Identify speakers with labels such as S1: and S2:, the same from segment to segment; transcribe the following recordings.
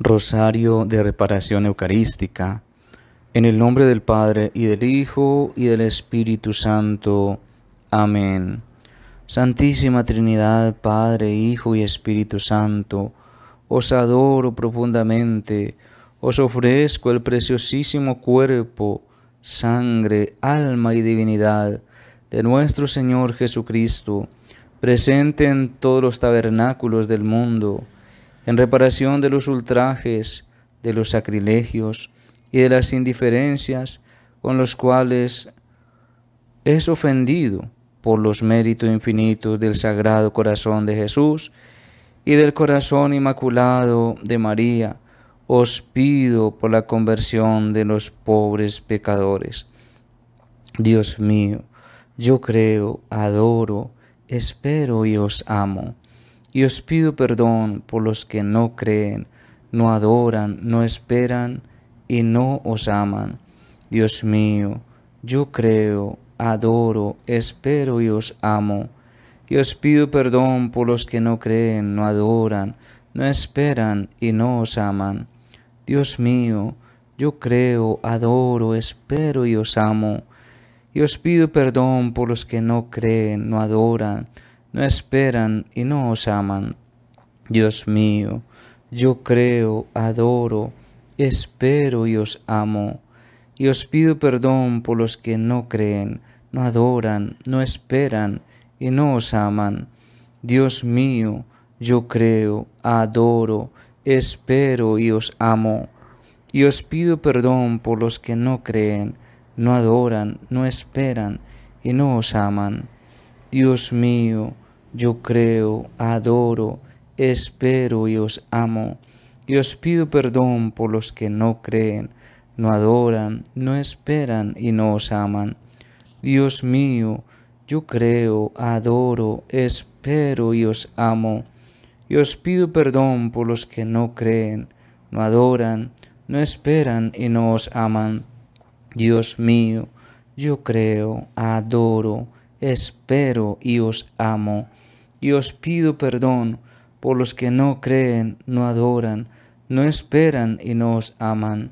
S1: Rosario de Reparación Eucarística. En el nombre del Padre, y del Hijo, y del Espíritu Santo. Amén. Santísima Trinidad, Padre, Hijo y Espíritu Santo, os adoro profundamente, os ofrezco el preciosísimo cuerpo, sangre, alma y divinidad de nuestro Señor Jesucristo, presente en todos los tabernáculos del mundo en reparación de los ultrajes, de los sacrilegios y de las indiferencias con los cuales es ofendido por los méritos infinitos del Sagrado Corazón de Jesús y del Corazón Inmaculado de María, os pido por la conversión de los pobres pecadores. Dios mío, yo creo, adoro, espero y os amo y os pido perdón por los que no creen, no adoran, no esperan y no os aman. Dios mío, yo creo, adoro, espero y os amo. Y os pido perdón por los que no creen, no adoran, no esperan y no os aman. Dios mío, yo creo, adoro, espero y os amo. Y os pido perdón por los que no creen, no adoran, no esperan y no os aman. Dios mío, yo creo, adoro, espero y os amo. Y os pido perdón por los que no creen, no adoran, no esperan y no os aman. Dios mío, yo creo, adoro, espero y os amo. Y os pido perdón por los que no creen, no adoran, no esperan y no os aman. Dios mío, yo creo, adoro, espero y os amo. Y os pido perdón por los que no creen, no adoran, no esperan y no os aman. Dios mío, yo creo, adoro, espero y os amo. Y os pido perdón por los que no creen, no adoran, no esperan y no os aman. Dios mío, yo creo, adoro, espero y os amo y os pido perdón por los que no creen, no adoran, no esperan y no os aman.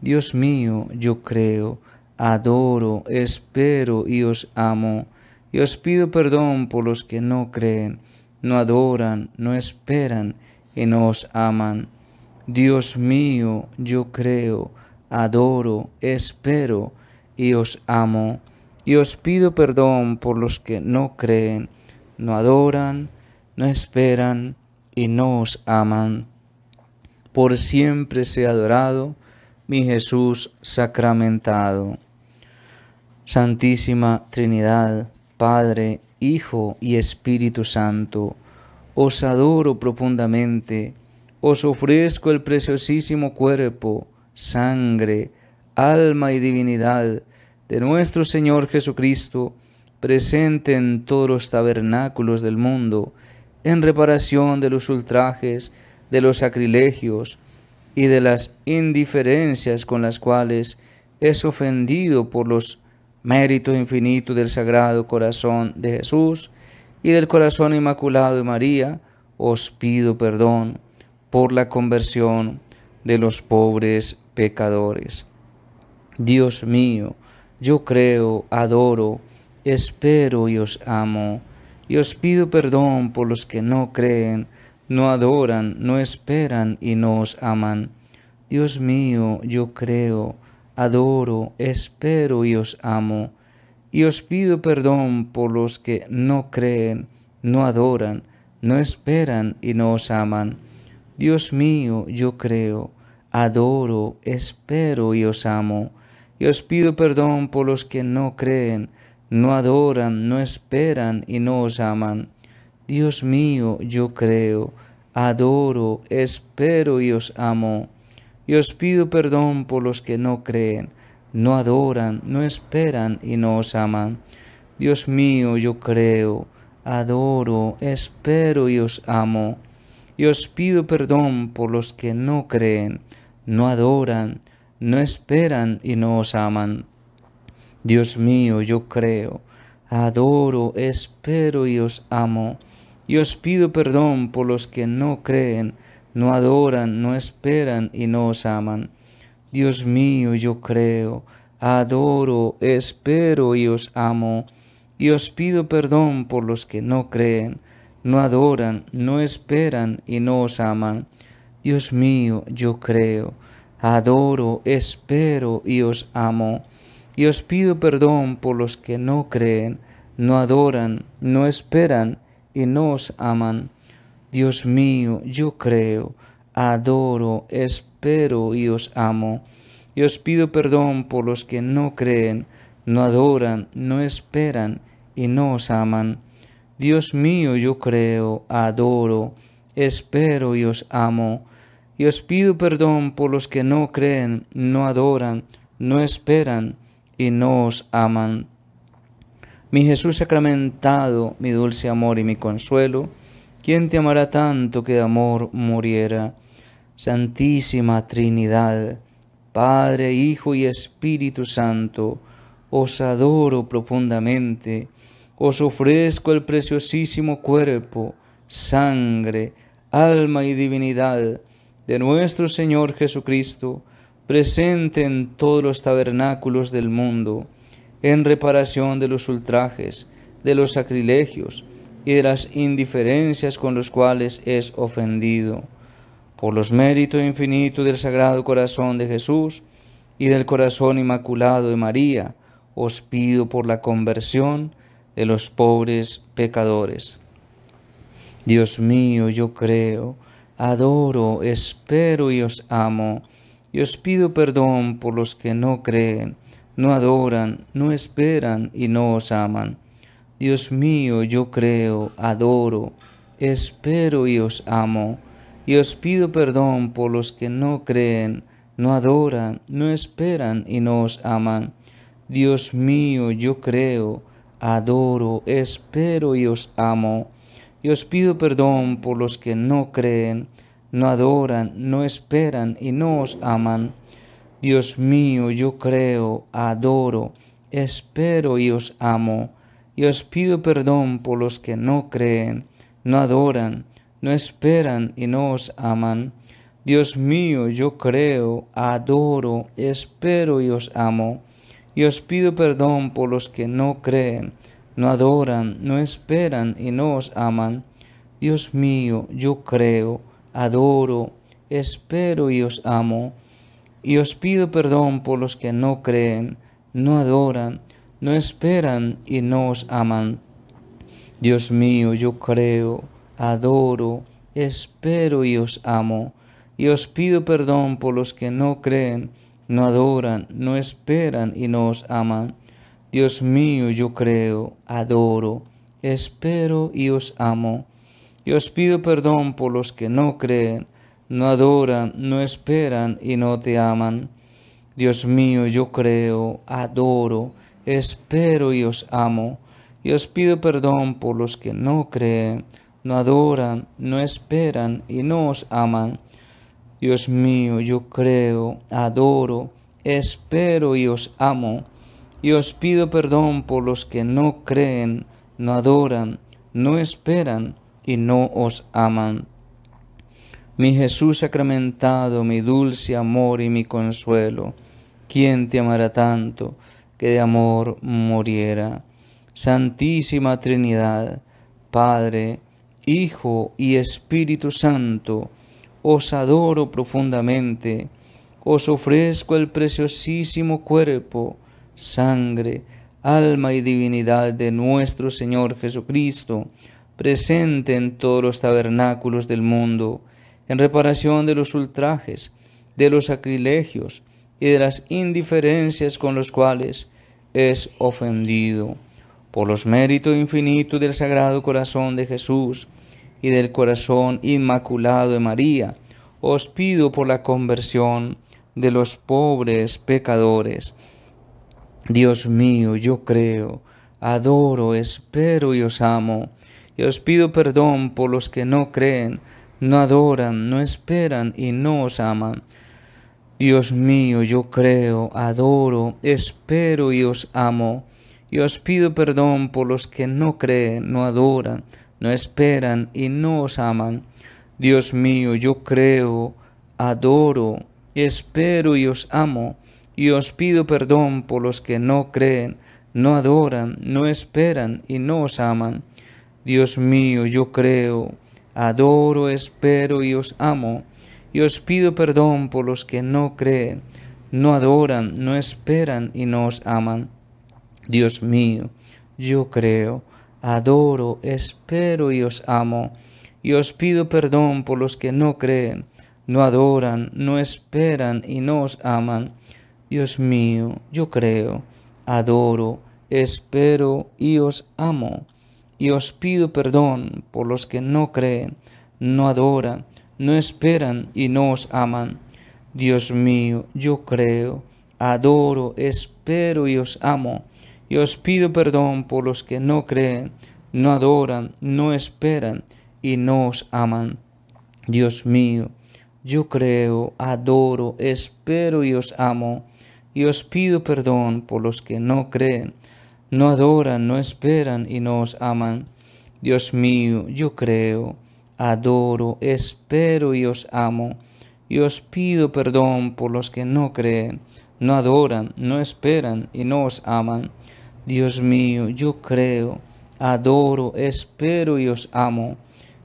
S1: Dios mío, yo creo, adoro, espero y os amo, y os pido perdón por los que no creen, no adoran, no esperan y no os aman. Dios mío, yo creo, adoro, espero y os amo, y os pido perdón por los que no creen, no adoran, no esperan y no os aman. Por siempre sea adorado mi Jesús sacramentado. Santísima Trinidad, Padre, Hijo y Espíritu Santo, os adoro profundamente, os ofrezco el preciosísimo cuerpo, sangre, alma y divinidad de nuestro Señor Jesucristo, presente en todos los tabernáculos del mundo, en reparación de los ultrajes, de los sacrilegios y de las indiferencias con las cuales es ofendido por los méritos infinitos del Sagrado Corazón de Jesús y del Corazón Inmaculado de María, os pido perdón por la conversión de los pobres pecadores. Dios mío, yo creo, adoro, espero y os amo, y os pido perdón por los que no creen, no adoran, no esperan y no os aman. Dios mío, yo creo, adoro, espero y os amo, y os pido perdón por los que no creen, no adoran, no esperan y no os aman. Dios mío, yo creo, adoro, espero y os amo, y os pido perdón por los que no creen, no adoran, no esperan y no os aman. Dios mío, yo creo, adoro, espero y os amo. Y os pido perdón por los que no creen, no adoran, no esperan y no os aman. Dios mío, yo creo, adoro, espero y os amo. Y os pido perdón por los que no creen, no adoran, no esperan y no os aman. Dios mío, yo creo, adoro, espero y os amo. Y os pido perdón por los que no creen, no adoran, no esperan y no os aman. Dios mío, yo creo, adoro, espero y os amo. Y os pido perdón por los que no creen, no adoran, no esperan y no os aman. Dios mío, yo creo, adoro, espero y os amo. Y os pido perdón por los que no creen, no adoran, no esperan y no os aman. Dios mío, yo creo, adoro, espero y os amo. Y os pido perdón por los que no creen, no adoran, no esperan y no os aman. Dios mío, yo creo, adoro, espero y os amo. Y os pido perdón por los que no creen, no adoran, no esperan y nos aman. Mi Jesús sacramentado, mi dulce amor y mi consuelo, ¿quién te amará tanto que de amor muriera? Santísima Trinidad, Padre, Hijo y Espíritu Santo, os adoro profundamente, os ofrezco el preciosísimo cuerpo, sangre, alma y divinidad de nuestro Señor Jesucristo, presente en todos los tabernáculos del mundo, en reparación de los ultrajes, de los sacrilegios y de las indiferencias con los cuales es ofendido. Por los méritos infinitos del Sagrado Corazón de Jesús y del Corazón Inmaculado de María, os pido por la conversión de los pobres pecadores. Dios mío, yo creo, adoro, espero y os amo y os pido perdón por los que no creen, no adoran, no esperan y no os aman. Dios mío, yo creo, adoro, espero y os amo. Y os pido perdón por los que no creen, no adoran, no esperan y no os aman. Dios mío, yo creo, adoro, espero y os amo. Y os pido perdón por los que no creen, no adoran, no esperan y no os aman. Dios mío, yo creo, adoro, espero y os amo, y os pido perdón por los que no creen, no adoran, no esperan y no os aman. Dios mío, yo creo, adoro, espero y os amo, y os pido perdón por los que no creen, no adoran, no esperan y no os aman. Dios mío, yo creo, adoro, espero y os amo. Y os pido perdón por los que no creen, no adoran, no esperan y no os aman. Dios mío, yo creo, adoro, espero y os amo. Y os pido perdón por los que no creen, no adoran, no esperan y no os aman. Dios mío, yo creo, adoro, espero y os amo. Y os pido perdón por los que no creen, no adoran, no esperan y no te aman. Dios mío, yo creo, adoro, espero y os amo. Y os pido perdón por los que no creen, no adoran, no esperan y no os aman. Dios mío, yo creo, adoro, espero y os amo. Y os pido perdón por los que no creen, no adoran, no esperan y no os aman. Mi Jesús sacramentado, mi dulce amor y mi consuelo, ¿quién te amará tanto que de amor muriera? Santísima Trinidad, Padre, Hijo y Espíritu Santo, os adoro profundamente, os ofrezco el preciosísimo cuerpo, sangre, alma y divinidad de nuestro Señor Jesucristo, presente en todos los tabernáculos del mundo, en reparación de los ultrajes, de los sacrilegios y de las indiferencias con los cuales es ofendido, por los méritos infinitos del Sagrado Corazón de Jesús y del Corazón Inmaculado de María, os pido por la conversión de los pobres pecadores. Dios mío, yo creo, adoro, espero y os amo y os pido perdón por los que no creen, no adoran, no esperan y no os aman. Dios mío, yo creo, adoro, espero y os amo. Y os pido perdón por los que no creen, no adoran, no esperan y no os aman. Dios mío, yo creo, adoro, espero y os amo. Y os pido perdón por los que no creen, no adoran, no esperan y no os aman. Dios mío, yo creo, adoro, espero y os amo, y os pido perdón por los que no creen, no adoran, no esperan y no os aman. Dios mío, yo creo, adoro, espero y os amo, y os pido perdón por los que no creen, no adoran, no esperan y no os aman. Dios mío, yo creo, adoro, espero y os amo y os pido perdón por los que no creen, no adoran, no esperan y no os aman. Dios mío, yo creo, adoro, espero y os amo, y os pido perdón por los que no creen, no adoran, no esperan y no os aman. Dios mío, yo creo, adoro, espero y os amo, y os pido perdón por los que no creen, no adoran, no esperan y no os aman. Dios mío, yo creo, adoro, espero y os amo. Y os pido perdón por los que no creen, no adoran, no esperan y no os aman. Dios mío, yo creo, adoro, espero y os amo.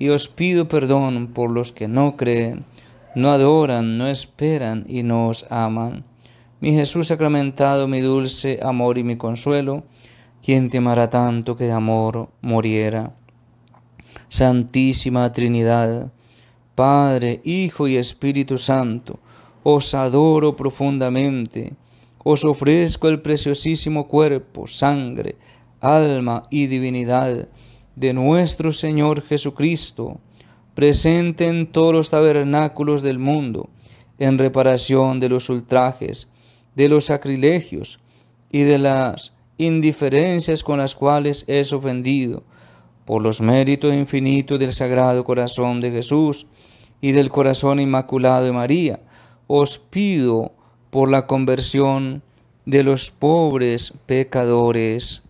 S1: Y os pido perdón por los que no creen, no adoran, no esperan y no os aman. Mi Jesús sacramentado, mi dulce amor y mi consuelo, quien te amará tanto que de amor muriera? Santísima Trinidad, Padre, Hijo y Espíritu Santo, os adoro profundamente, os ofrezco el preciosísimo cuerpo, sangre, alma y divinidad de nuestro Señor Jesucristo, presente en todos los tabernáculos del mundo, en reparación de los ultrajes, de los sacrilegios y de las indiferencias con las cuales es ofendido, por los méritos infinitos del Sagrado Corazón de Jesús y del Corazón Inmaculado de María, os pido por la conversión de los pobres pecadores.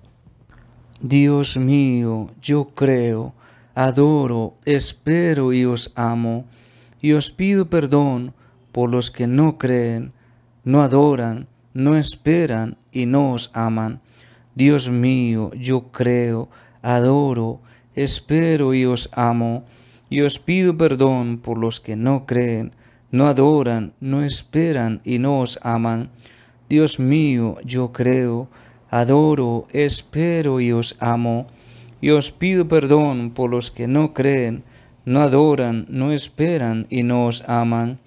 S1: Dios mío, yo creo, adoro, espero y os amo, y os pido perdón por los que no creen, no adoran, no esperan y no os aman Dios mío, yo creo, adoro, espero y os amo, y os pido perdón por los que no creen, no adoran, no esperan y no os aman. Dios mío, yo creo, adoro, espero y os amo, y os pido perdón por los que no creen, no adoran, no esperan y no os aman.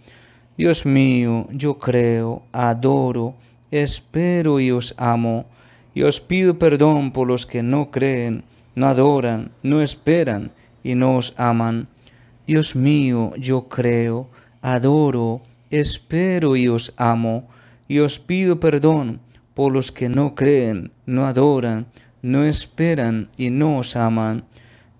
S1: Dios mío, yo creo, adoro, espero y os amo, y os pido perdón por los que no creen, no adoran, no esperan y no os aman. Dios mío, yo creo, adoro, espero y os amo, y os pido perdón por los que no creen, no adoran, no esperan y no os aman.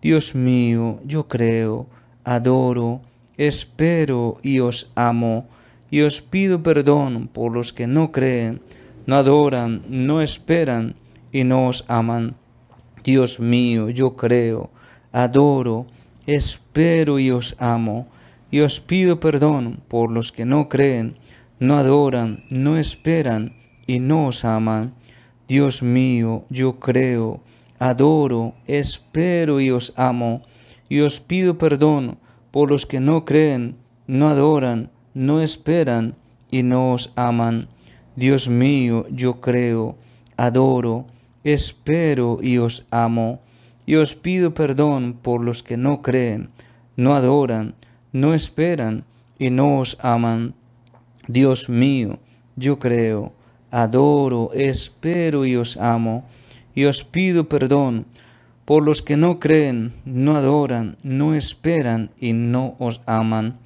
S1: Dios mío, yo creo, adoro, espero y os amo, y os pido perdón por los que no creen, no adoran, no esperan y no os aman. Dios mío, yo creo, adoro, espero y os amo. Y os pido perdón por los que no creen, no adoran, no esperan y no os aman. Dios mío, yo creo, adoro, espero y os amo. Y os pido perdón por los que no creen, no adoran, no esperan y no os aman. Dios mío, yo creo, adoro, espero y os amo, y os pido perdón por los que no creen, no adoran, no esperan y no os aman. Dios mío, yo creo, adoro, espero y os amo, y os pido perdón por los que no creen, no adoran, no esperan y no os aman.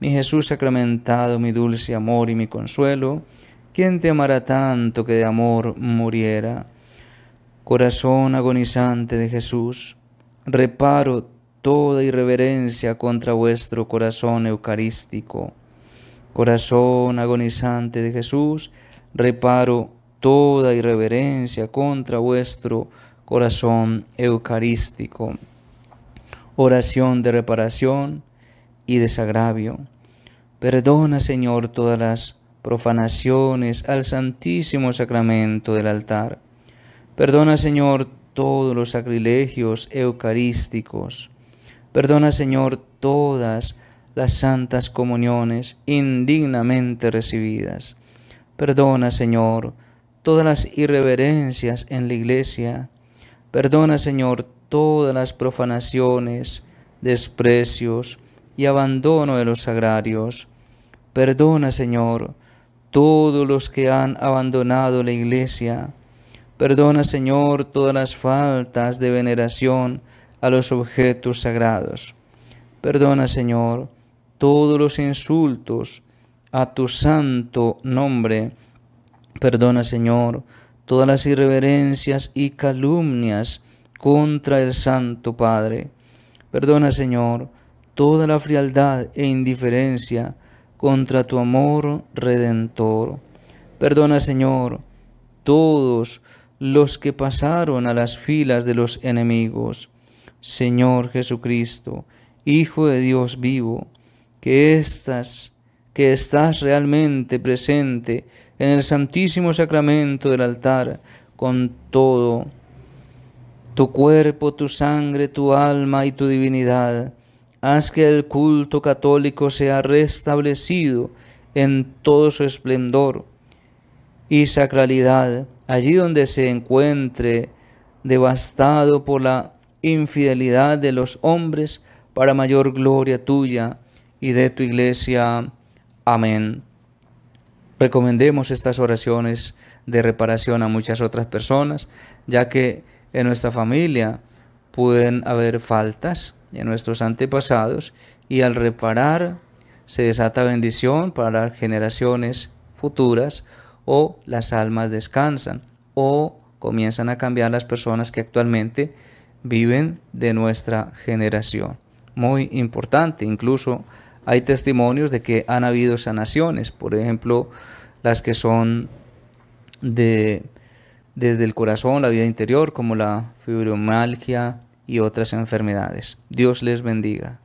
S1: Mi Jesús sacramentado, mi dulce amor y mi consuelo, ¿Quién te amará tanto que de amor muriera? Corazón agonizante de Jesús, reparo toda irreverencia contra vuestro corazón eucarístico. Corazón agonizante de Jesús, reparo toda irreverencia contra vuestro corazón eucarístico. Oración de reparación y desagravio. Perdona, Señor, todas las profanaciones al santísimo sacramento del altar. Perdona, Señor, todos los sacrilegios eucarísticos. Perdona, Señor, todas las santas comuniones indignamente recibidas. Perdona, Señor, todas las irreverencias en la iglesia. Perdona, Señor, todas las profanaciones, desprecios y abandono de los sagrarios. Perdona, Señor, todos los que han abandonado la iglesia. Perdona, Señor, todas las faltas de veneración a los objetos sagrados. Perdona, Señor, todos los insultos a tu santo nombre. Perdona, Señor, todas las irreverencias y calumnias contra el Santo Padre. Perdona, Señor, toda la frialdad e indiferencia contra tu amor redentor. Perdona, Señor, todos los que pasaron a las filas de los enemigos. Señor Jesucristo, Hijo de Dios vivo, que estás, que estás realmente presente en el santísimo sacramento del altar con todo tu cuerpo, tu sangre, tu alma y tu divinidad Haz que el culto católico sea restablecido en todo su esplendor y sacralidad, allí donde se encuentre devastado por la infidelidad de los hombres, para mayor gloria tuya y de tu iglesia. Amén. Recomendemos estas oraciones de reparación a muchas otras personas, ya que en nuestra familia, pueden haber faltas en nuestros antepasados y al reparar se desata bendición para generaciones futuras o las almas descansan o comienzan a cambiar las personas que actualmente viven de nuestra generación. Muy importante, incluso hay testimonios de que han habido sanaciones, por ejemplo, las que son de desde el corazón, la vida interior, como la fibromialgia y otras enfermedades. Dios les bendiga.